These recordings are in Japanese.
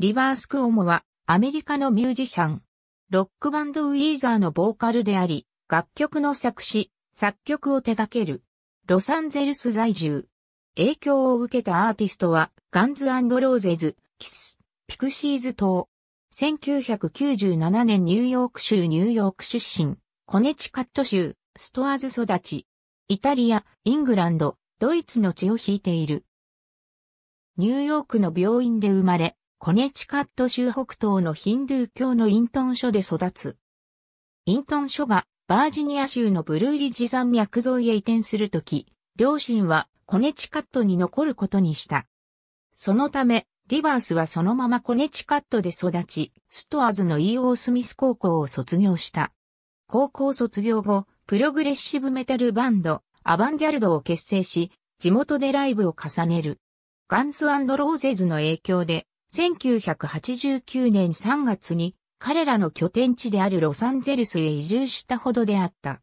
リバース・クオモは、アメリカのミュージシャン。ロックバンドウィーザーのボーカルであり、楽曲の作詞、作曲を手掛ける。ロサンゼルス在住。影響を受けたアーティストは、ガンズローゼズ、キス、ピクシーズ等。1997年ニューヨーク州ニューヨーク出身、コネチカット州、ストアーズ育ち。イタリア、イングランド、ドイツの血を引いている。ニューヨークの病院で生まれ、コネチカット州北東のヒンドゥー教のイントン書で育つ。イントン書がバージニア州のブルーリジ山脈沿いへ移転するとき、両親はコネチカットに残ることにした。そのため、リバースはそのままコネチカットで育ち、ストアーズの E.O. スミス高校を卒業した。高校卒業後、プログレッシブメタルバンド、アバンギャルドを結成し、地元でライブを重ねる。ガンズローゼズの影響で、1989年3月に彼らの拠点地であるロサンゼルスへ移住したほどであった。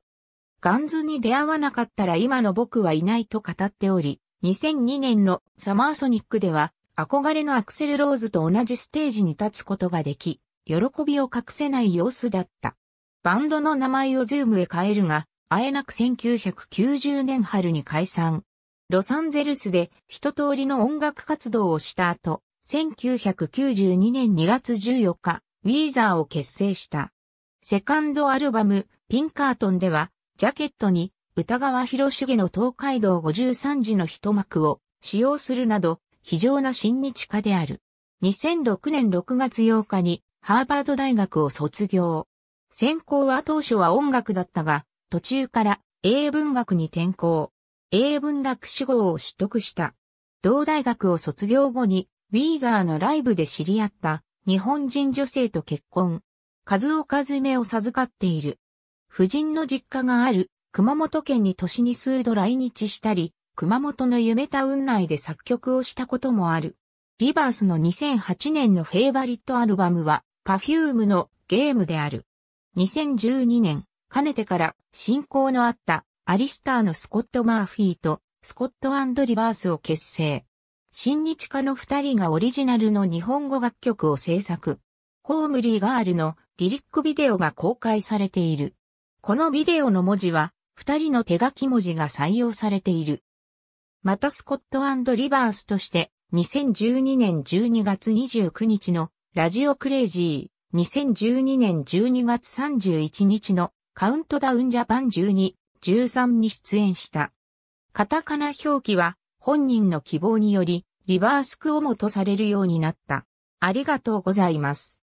ガンズに出会わなかったら今の僕はいないと語っており、2002年のサマーソニックでは憧れのアクセルローズと同じステージに立つことができ、喜びを隠せない様子だった。バンドの名前をズームへ変えるが、あえなく1990年春に解散。ロサンゼルスで一通りの音楽活動をした後、1992年2月14日、ウィーザーを結成した。セカンドアルバム、ピンカートンでは、ジャケットに、歌川広重の東海道53時の一幕を使用するなど、非常な親日家である。2006年6月8日に、ハーバード大学を卒業。専攻は当初は音楽だったが、途中から英文学に転校。英文学士号を取得した。同大学を卒業後にウィーザーのライブで知り合った日本人女性と結婚。数岡数めを授かっている。夫人の実家がある熊本県に年に数度来日したり、熊本の夢タウン内で作曲をしたこともある。リバースの2008年のフェイバリットアルバムは、パフュームのゲームである。2012年、かねてから親交のあったアリスターのスコット・マーフィーとスコットリバースを結成。新日課の二人がオリジナルの日本語楽曲を制作。ホームリーガールのリリックビデオが公開されている。このビデオの文字は、二人の手書き文字が採用されている。またスコットリバースとして、2012年12月29日のラジオクレイジー、2012年12月31日のカウントダウンジャパン12、13に出演した。カタカナ表記は本人の希望により、リバースクオモとされるようになった。ありがとうございます。